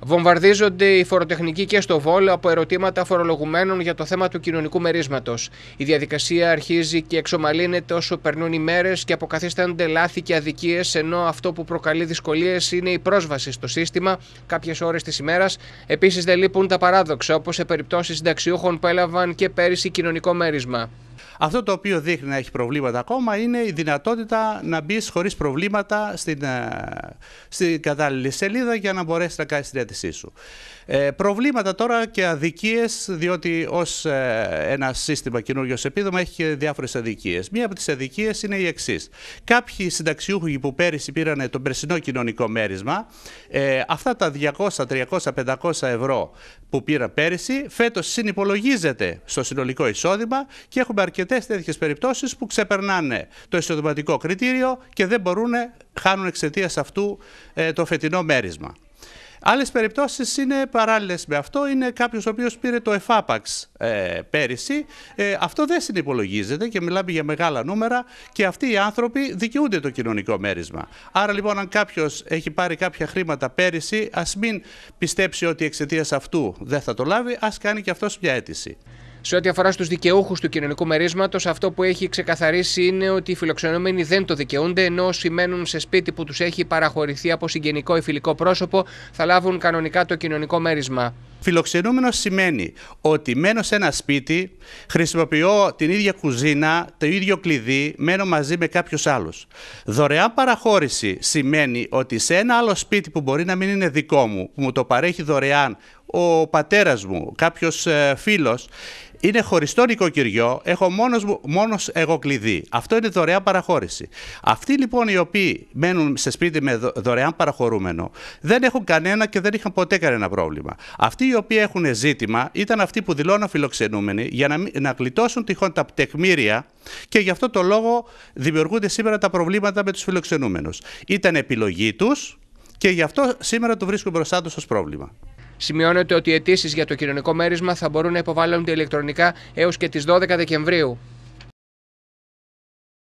Βομβαρδίζονται οι φοροτεχνικοί και στο Βόλ από ερωτήματα φορολογουμένων για το θέμα του κοινωνικού μερίσματος. Η διαδικασία αρχίζει και εξομαλύνεται όσο περνούν οι μέρες και αποκαθίστανται λάθη και αδικίες, ενώ αυτό που προκαλεί δυσκολίες είναι η πρόσβαση στο σύστημα κάποιες ώρες της ημέρας. Επίσης, δεν λείπουν τα παράδοξα, όπως σε περιπτώσεις συνταξιούχων που έλαβαν και πέρυσι κοινωνικό μέρισμα. Αυτό το οποίο δείχνει να έχει προβλήματα ακόμα είναι η δυνατότητα να μπεις χωρίς προβλήματα στην, ε, στην κατάλληλη σελίδα για να μπορέσεις να κάνεις την αίτησή σου. Ε, προβλήματα τώρα και αδικίες, διότι ως ε, ένα σύστημα καινούριο επίδομα έχει και διάφορες αδικίες. Μία από τις αδικίες είναι η εξής. Κάποιοι συνταξιούχοι που πέρυσι πήραν το περσινό κοινωνικό μέρισμα, ε, αυτά τα 200, 300, 500 ευρώ που πήρα πέρυσι, φέτος συνυπολογίζεται στο συνολικό εισόδημα και έχουμε αρκετά αρκετέ τέτοιες περιπτώσεις που ξεπερνάνε το εισοδηματικό κριτήριο και δεν μπορούν, χάνουν εξαιτίας αυτού ε, το φετινό μέρισμα. Άλλες περιπτώσεις είναι παράλληλες με αυτό. Είναι κάποιος ο οποίος πήρε το εφάπαξ ε, πέρυσι. Ε, αυτό δεν συνυπολογίζεται και μιλάμε για μεγάλα νούμερα και αυτοί οι άνθρωποι δικαιούνται το κοινωνικό μέρισμα. Άρα λοιπόν, αν κάποιος έχει πάρει κάποια χρήματα πέρυσι, ας μην πιστέψει ότι εξαιτίας αυτού δεν θα το λάβει, ας κάνει και αυτός μια αίτηση. Σε ό,τι αφορά στους δικαιούχους του κοινωνικού μερίσματος, αυτό που έχει ξεκαθαρίσει είναι ότι οι φιλοξενούμενοι δεν το δικαιούνται, ενώ όσοι μένουν σε σπίτι που τους έχει παραχωρηθεί από συγγενικό ή φιλικό πρόσωπο θα λάβουν κανονικά το κοινωνικό μέρισμα. Φιλοξενούμενος σημαίνει ότι μένω σε ένα σπίτι, χρησιμοποιώ την ίδια κουζίνα, το ίδιο κλειδί, μένω μαζί με κάποιους άλλους. Δωρεάν παραχώρηση σημαίνει ότι σε ένα άλλο σπίτι που μπορεί να μην είναι δικό μου, που μου το παρέχει δωρεάν ο πατέρας μου, κάποιος ε, φίλος, είναι χωριστό νοικοκυριό, έχω μόνος, μόνος εγώ κλειδί. Αυτό είναι δωρεάν παραχώρηση. Αυτοί λοιπόν οι οποίοι μένουν σε σπίτι με δωρεάν παραχωρούμενο δεν έχουν κανένα και δεν είχαν ποτέ κανένα πρόβλημα. Αυτοί οι οποίοι έχουν ζήτημα ήταν αυτοί που δηλώνουν φιλοξενούμενοι για να, να τυχόν τα τεκμήρια και γι' αυτό το λόγο δημιουργούνται σήμερα τα προβλήματα με τους φιλοξενούμενους. Ήταν επιλογή τους και γι' αυτό σήμερα το βρίσκουν μπροστά τους ως πρόβλημα. Σημειώνεται ότι οι αιτήσεις για το κοινωνικό μέρισμα θα μπορούν να υποβάλλονται ηλεκτρονικά έως και τις 12 Δεκεμβρίου.